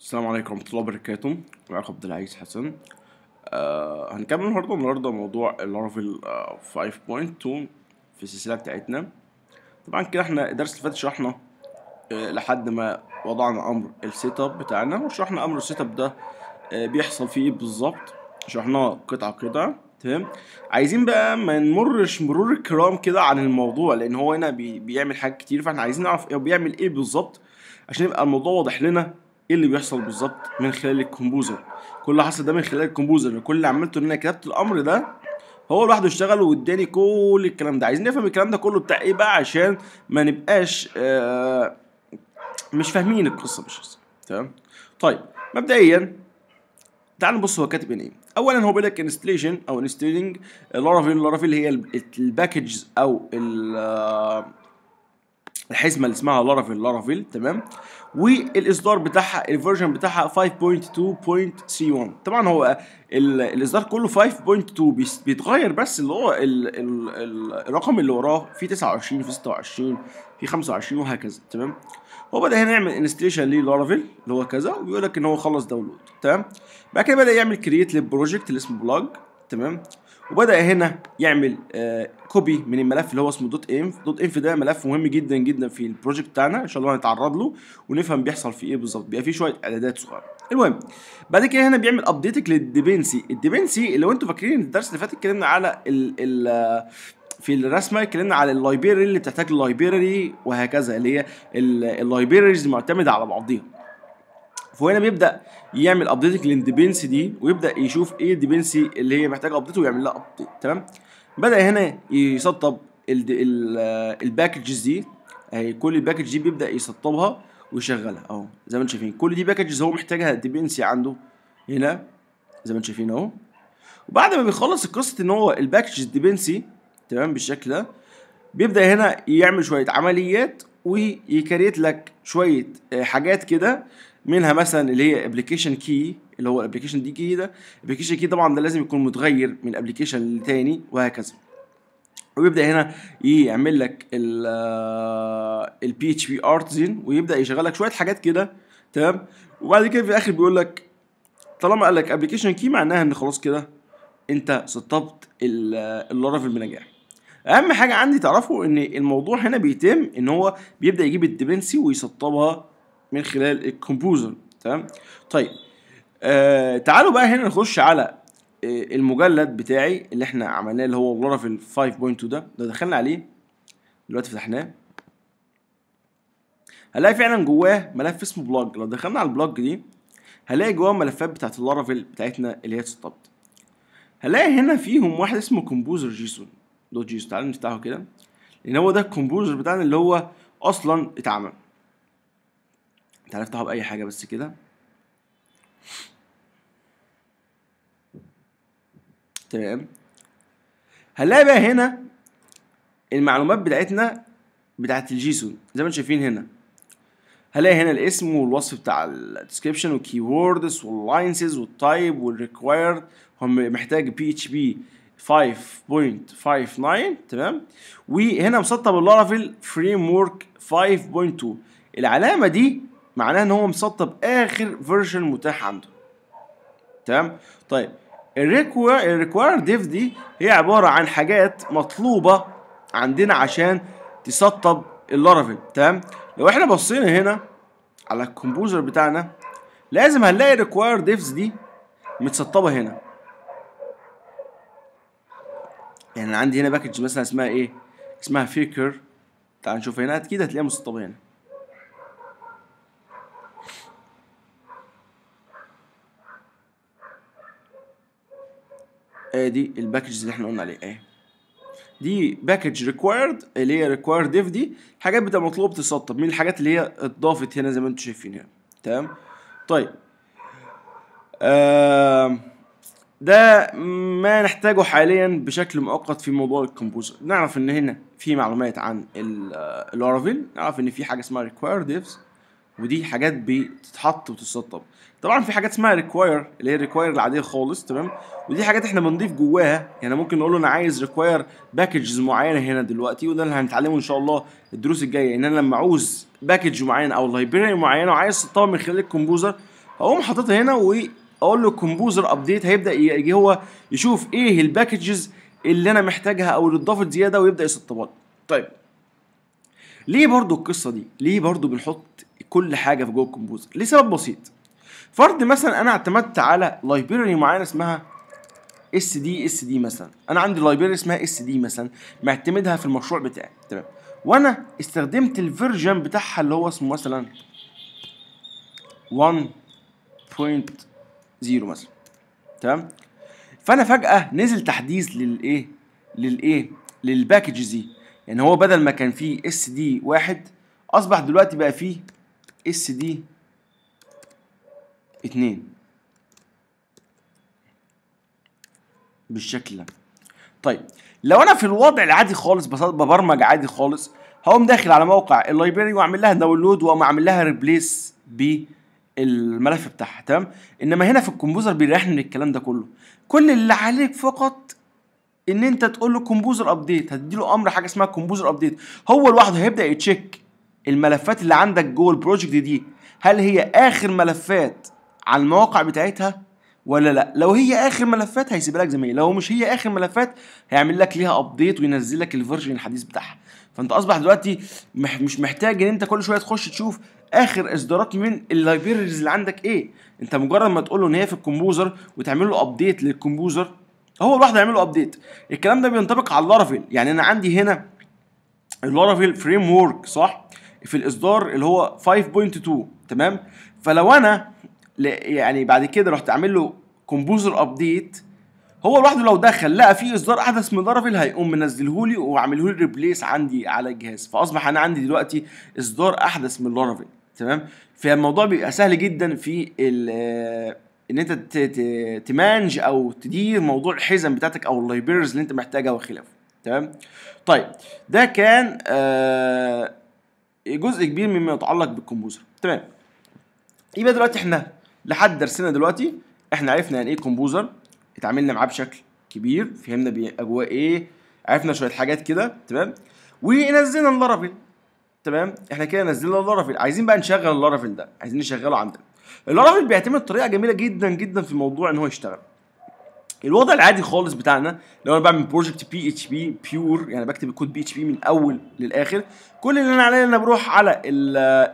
السلام عليكم ورحمة الله وبركاته معاكم عبد العزيز حسن آه هنكمل النهارده النهارده موضوع لارفل آه 5.2 في السلسلة بتاعتنا طبعا كده احنا الدرس اللي فات شرحنا آه لحد ما وضعنا امر السيت اب بتاعنا وشرحنا امر السيت اب ده آه بيحصل فيه ايه بالظبط شرحناه قطعة قطعة تمام عايزين بقى ما نمرش مرور الكرام كده عن الموضوع لان هو هنا بي بيعمل حاجات كتير فاحنا عايزين نعرف هو بيعمل ايه بالظبط عشان يبقى الموضوع واضح لنا ايه اللي بيحصل بالظبط من خلال الكمبوزر كل اللي حصل ده من خلال الكمبوزر كل اللي عملته ان انا كتبت الامر ده هو لوحده اشتغل واداني كل الكلام ده عايزين نفهم الكلام ده كله بتاع ايه بقى عشان ما نبقاش آه مش فاهمين القصه مش تمام طيب مبدئيا تعال نبص هو كاتب ايه اولا هو بيقول لك انستليشن او انستلينج لارافيل لارافيل هي الباكجز او آه، الحزمه اللي اسمها لارافيل لارافيل تمام والاصدار بتاعها الفيرجن بتاعها 5.2.31 طبعا هو الاصدار كله 5.2 بيتغير بس اللي هو الرقم اللي وراه في 29 في 26 في 25 وهكذا تمام هو بدا هنا يعمل انستليشن للارافيل اللي هو كذا وبيقول لك ان هو خلص داونلود تمام بعد كده بدا يعمل كرييت للبروجكت اللي اسمه بلاج تمام وبدا هنا يعمل كوبي آه، من الملف اللي هو اسمه دوت انف دوت انف ده ملف مهم جدا جدا في البروجكت بتاعنا ان شاء الله هنتعرض له ونفهم بيحصل فيه ايه بالظبط بيبقى فيه شويه اعدادات صغيره المهم بعد كده هنا بيعمل ابديتك للديبنسي الديبنسي لو انتوا فاكرين الدرس اللي فات اتكلمنا على ال ال آه، في الرسمه اتكلمنا على اللايبراري اللي بتحتاج اللايبراري وهكذا اللي هي اللايبراريز معتمده على بعضيها فهنا بيبدا يعمل ابديت للديبنسي دي ويبدا يشوف ايه الديبنسي اللي هي محتاجه ابديت ويعمل لها ابديت تمام بدا هنا يسطب الباكجز آه، دي اهي كل الباكج دي بيبدا يسطبها ويشغلها اهو زي ما انتم شايفين كل دي باكجز هو محتاجها ديبنسي عنده هنا زي ما انتم شايفين اهو وبعد ما بيخلص قصه ان هو الباكج الديبنسي تمام بالشكل ده بيبدا هنا يعمل شويه عمليات ويكريت لك شويه آه، حاجات كده منها مثلا اللي هي ابلكيشن كي اللي هو الابلكيشن دي كي ده الابلكيشن كي طبعا ده لازم يكون متغير من ابلكيشن لتاني وهكذا ويبدا هنا يعمل لك بي اتش بي ارتزين ويبدا يشغل لك شويه حاجات كده تمام وبعد كده في الاخر بيقول لك طالما قال لك ابلكيشن كي معناها ان خلاص كده انت سطبت اللارافيل آه، بنجاح اهم حاجه عندي تعرفه ان الموضوع هنا بيتم ان هو بيبدا يجيب الديبنسي ويسطبها من خلال الكومبوزر تمام طيب آه تعالوا بقى هنا نخش على آه المجلد بتاعي اللي احنا عملناه اللي هو لارافيل 5.2 ده ده دخلنا عليه دلوقتي فتحناه هلاقي فعلا جواه ملف اسمه بلوج لو دخلنا على البلوج دي هلاقي جواه ملفات بتاعت اللارافيل بتاعتنا اللي هي اتسطبت هلاقي هنا فيهم واحد اسمه كومبوزر جيسون دوت جيسون تعالوا نفتحه كده لان هو ده الكومبوزر بتاعنا اللي هو اصلا اتعمل تعالى افتحه بأي حاجة بس كده تمام هنلاقي بقى هنا المعلومات بتاعتنا بتاعت الجيسون زي ما انتم شايفين هنا هلاقي هنا الاسم والوصف بتاع الديسكربشن والكي ووردز واللاينسز والتايب والريكوايرد هم محتاج بي اتش بي 5.59 تمام وهنا مسطب اللارافيل فريم ورك 5.2 العلامه دي معناه ان هو مسطب اخر فيرجن متاح عنده تمام طيب الريكواير ديف دي هي عباره عن حاجات مطلوبه عندنا عشان تسطب اللارافيل تمام لو احنا بصينا هنا على الكمبوزر بتاعنا لازم هنلاقي الريكواير ديفز دي متسطبه هنا يعني عندي هنا باكج مثلا اسمها ايه اسمها فيكر تعال نشوف هنا اكيد هتلاقيها مسطبه هنا ادي آه، الباكجز اللي احنا قلنا عليها ايه دي باكج ريكوايرد اللي هي ريكوايرد اف دي حاجات بتبقى مطلوب تسطب من الحاجات اللي هي اتضافت هنا زي ما انتم شايفين هنا تمام طيب آه ده ما نحتاجه حاليا بشكل مؤقت في موضوع الكمبوزر نعرف ان هنا في معلومات عن الارافيل نعرف ان في حاجه اسمها ريكوايرد ديفز ودي حاجات بتتحط وتتسطب طبعا في حاجات اسمها ريكواير اللي هي الريكواير العاديه خالص تمام ودي حاجات احنا بنضيف جواها يعني ممكن نقول له انا عايز ريكواير باكجز معينه هنا دلوقتي وده اللي هنتعلمه ان شاء الله الدروس الجايه ان انا لما اعوز باكج معين او لايبراري معينه وعايز اسطبها من خلال الكمبوزر هقوم حاططها هنا واقول له الكمبوزر ابديت هيبدا يجي هو يشوف ايه الباكجز اللي انا محتاجها او اللي اتضافت زياده ويبدا يسطبها طيب ليه برضو القصه دي ليه برضو بنحط كل حاجه في جوه ليه لسبب بسيط فرض مثلا انا اعتمدت على لايبراري معينه اسمها اس دي اس دي مثلا انا عندي لايبراري اسمها اس دي مثلا معتمدها في المشروع بتاعي تمام وانا استخدمت الفيرجن بتاعها اللي هو اسمه مثلا 1.0 مثلا تمام فانا فجاه نزل تحديث للايه للايه للباكجز دي يعني هو بدل ما كان فيه اس دي واحد اصبح دلوقتي بقى فيه اس دي اتنين بالشكل ده طيب لو انا في الوضع العادي خالص ببرمج عادي خالص هقوم داخل على موقع اللايبراري واعمل لها داونلود واقوم اعمل لها ريبليس بالملف بتاعها تمام انما هنا في الكمبوزر بيريحني من الكلام ده كله كل اللي عليك فقط ان انت تقول له كومبوزر ابديت له امر حاجه اسمها كومبوزر ابديت هو لوحده هيبدا يتشيك الملفات اللي عندك جوه البروجكت دي هل هي اخر ملفات على المواقع بتاعتها ولا لا لو هي اخر ملفات هيسيب لك زي لو مش هي اخر ملفات هيعمل لك ليها ابديت وينزل لك الفيرجن الحديث بتاعها فانت اصبح دلوقتي مش محتاج ان انت كل شويه تخش تشوف اخر اصدارات من اللايبريز اللي عندك ايه انت مجرد ما تقول له ان هي في الكمبوزر وتعمل له ابديت للكمبوزر هو لوحده هيعمل له ابديت الكلام ده بينطبق على اللارافيل يعني انا عندي هنا اللارافيل فريم ورك صح في الاصدار اللي هو 5.2 تمام فلو انا يعني بعد كده رحت اعمل له كومبوزر ابديت هو لوحده لو دخل لقى في اصدار احدث من لارافيل هيقوم منزله لي وعامله لي ريبليس عندي على الجهاز فاصبح انا عندي دلوقتي اصدار احدث من لارافيل تمام فالموضوع بيبقى سهل جدا في ان انت تمانج او تدير موضوع الحزم بتاعتك او اللايبرز اللي انت محتاجها وخلافه تمام طيب ده كان آه، جزء كبير مما يتعلق بالكمبوزر تمام يبقى دلوقتي احنا لحد درسنا دلوقتي احنا عرفنا يعني ايه كومبوزر اتعاملنا معاه بشكل كبير فهمنا اجواء ايه عرفنا شويه حاجات كده تمام ونزلنا اللارافيل تمام احنا كده نزلنا اللارافيل عايزين بقى نشغل اللارافيل ده عايزين نشغله عندنا الارابيك بيعتمد طريقه جميله جدا جدا في موضوع ان هو يشتغل الوضع العادي خالص بتاعنا لو انا بعمل بروجكت بي اتش بي بيور يعني بكتب الكود بي اتش بي من اول للاخر كل اللي انا عليه ان انا بروح على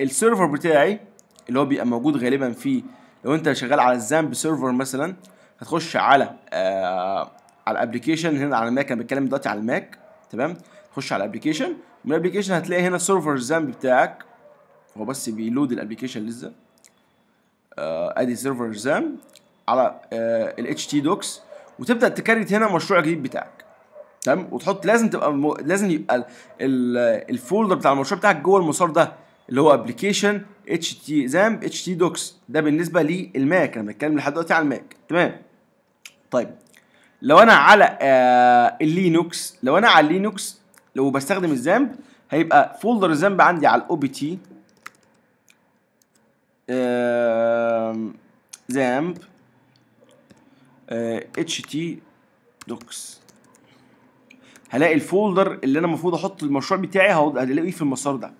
السيرفر بتاعي اللي هو بيبقى موجود غالبا في لو انت شغال على الزامب سيرفر مثلا هتخش على آه على الابلكيشن هنا على الماك انا بتكلم دلوقتي على الماك تمام تخش على الابلكيشن من الابلكيشن هتلاقي هنا سيرفر الزامب بتاعك هو بس بيلود الابلكيشن لسه آه، ادي سيرفر زام على آه، الاتش تي دوكس وتبدا تكريت هنا مشروع جديد بتاعك تمام وتحط لازم تبقى مو... لازم يبقى ال... الفولدر بتاع المشروع بتاعك جوه المسار ده اللي هو ابلكيشن اتش تي زامب اتش تي دوكس ده بالنسبه للماك انا بتكلم لحد دلوقتي على الماك تمام طيب لو انا على آه اللينوكس لو انا على اللينوكس لو بستخدم الزامب هيبقى فولدر الزامب عندي على الاو بي تي آه زامب آه، اتش تي دوكس هلاقي الفولدر اللي انا المفروض احط المشروع بتاعي هلاقيه في المسار ده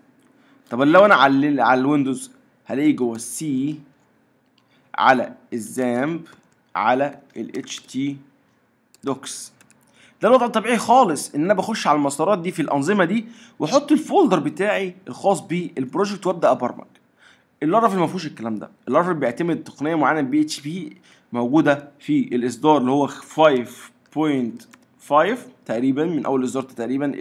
طب لو انا على على الويندوز هلاقيه جوه السي على الزامب على الاتش تي دوكس ده الوضع الطبيعي خالص ان انا بخش على المسارات دي في الانظمه دي واحط الفولدر بتاعي الخاص بالبروجكت وابدا ابرمج اللارافيل ما فيهوش الكلام ده اللارافيل بيعتمد تقنيه معينه بي اتش بي موجوده في الاصدار اللي هو 5.5 تقريبا من اول اصدار تقريبا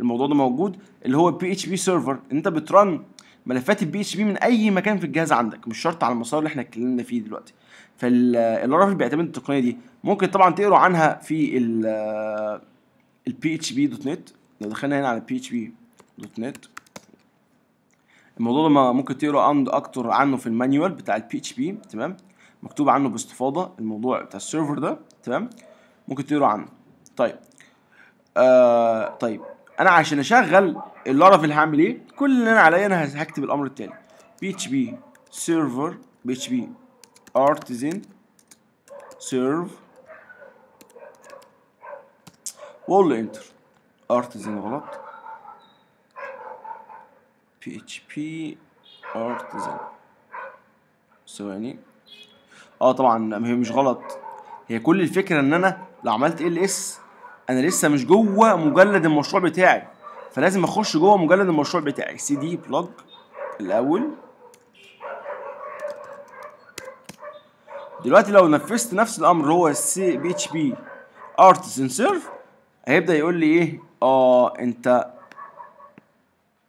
الموضوع ده موجود اللي هو بي اتش بي سيرفر انت بترن ملفات البي اتش بي من اي مكان في الجهاز عندك مش شرط على المسار اللي احنا اتكلمنا فيه دلوقتي فاللارافيل بيعتمد التقنيه دي ممكن طبعا تقروا عنها في ال بي اتش بي دوت نت لو دخلنا هنا على بي اتش بي دوت نت الموضوع ده ممكن تقرا عنه اكتر عنه في المانيوال بتاع البي اتش بي تمام مكتوب عنه باستفاضه الموضوع بتاع السيرفر ده تمام ممكن تقرا عنه طيب آه طيب انا عشان اشغل اللارافيل هعمل ايه كل اللي انا عليا انا هكتب الامر التالي بي اتش بي سيرفر بي اتش بي ارتيزن سيرف وقول له انتر ارتيزن غلط PHP artisan ثواني اه طبعا هي مش غلط هي كل الفكره ان انا لو عملت ال اس انا لسه مش جوه مجلد المشروع بتاعي فلازم اخش جوه مجلد المشروع بتاعي سي دي بلج الاول دلوقتي لو نفذت نفس الامر هو سي بي اتش بي ارتسن سيرف هيبدا يقول لي ايه اه انت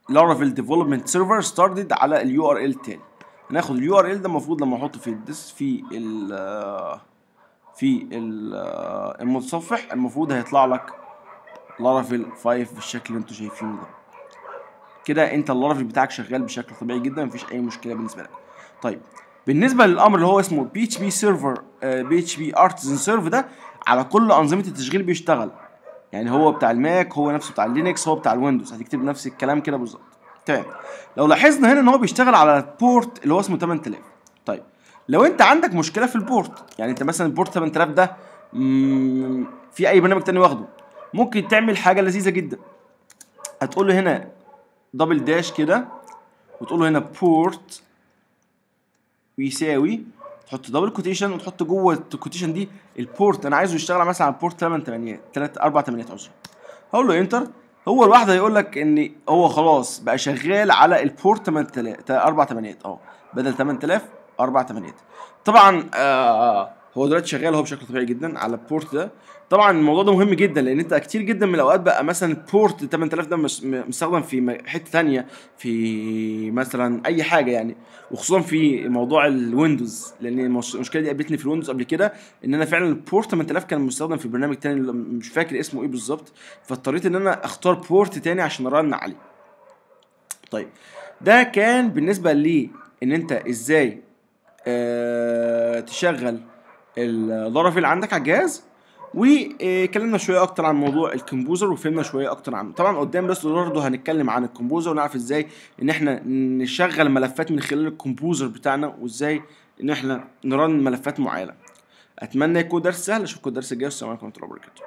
لارافيل ديفلوبمنت سيرفر ستارتد على اليو ار ال تاني هناخد اليو ار ال ده المفروض لما احطه في الديس في ال في ال المتصفح المفروض هيطلع لك لارافيل 5 بالشكل اللي انتوا شايفينه ده كده انت اللارافيل بتاعك شغال بشكل طبيعي جدا مفيش اي مشكله بالنسبه لك طيب بالنسبه للامر اللي هو اسمه بي اتش بي سيرفر بي اتش بي ارتزن سيرفر ده على كل انظمه التشغيل بيشتغل يعني هو بتاع الماك هو نفسه بتاع اللينكس هو بتاع الويندوز هتكتب نفس الكلام كده بالظبط تمام طيب، لو لاحظنا هنا ان هو بيشتغل على البورت اللي هو اسمه 8000 طيب لو انت عندك مشكله في البورت يعني انت مثلا البورت 8000 ده في اي برنامج تاني واخده ممكن تعمل حاجه لذيذه جدا هتقول له هنا دبل داش كده وتقول له هنا بورت ويساوي تحط دبل كوتيشن وتحط جوه الكوتيشن دي البورت انا عايزه يشتغل مثلا على البورت 8 8 3 4 8 عذرا هقول له انتر هو لوحده هيقول لك ان هو خلاص بقى شغال على البورت 8 4 8 اه بدل 8000 4 8 طبعا آه هو دلوقتي شغال اهو بشكل طبيعي جدا على البورت ده طبعا الموضوع ده مهم جدا لان انت كتير جدا من الاوقات بقى مثلا البورت 8000 ده مستخدم في حته ثانيه في مثلا اي حاجه يعني وخصوصا في موضوع الويندوز لان المشكله دي قابلتني في الويندوز قبل كده ان انا فعلا البورت 8000 كان مستخدم في برنامج تاني مش فاكر اسمه ايه بالظبط فاضطريت ان انا اختار بورت تاني عشان ارن عليه طيب ده كان بالنسبه لي ان انت ازاي آه تشغل الظرف اللي عندك على الجهاز واتكلمنا شويه اكتر عن موضوع الكمبوزر وفهمنا شويه اكتر عنه طبعا قدام بس برضه هنتكلم عن الكمبوزر ونعرف ازاي ان احنا نشغل ملفات من خلال الكمبوزر بتاعنا وازاي ان احنا نرن ملفات معينه اتمنى يكون درس سهل اشوفكم الدرس الجاي والسلام عليكم ورحمه الله وبركاته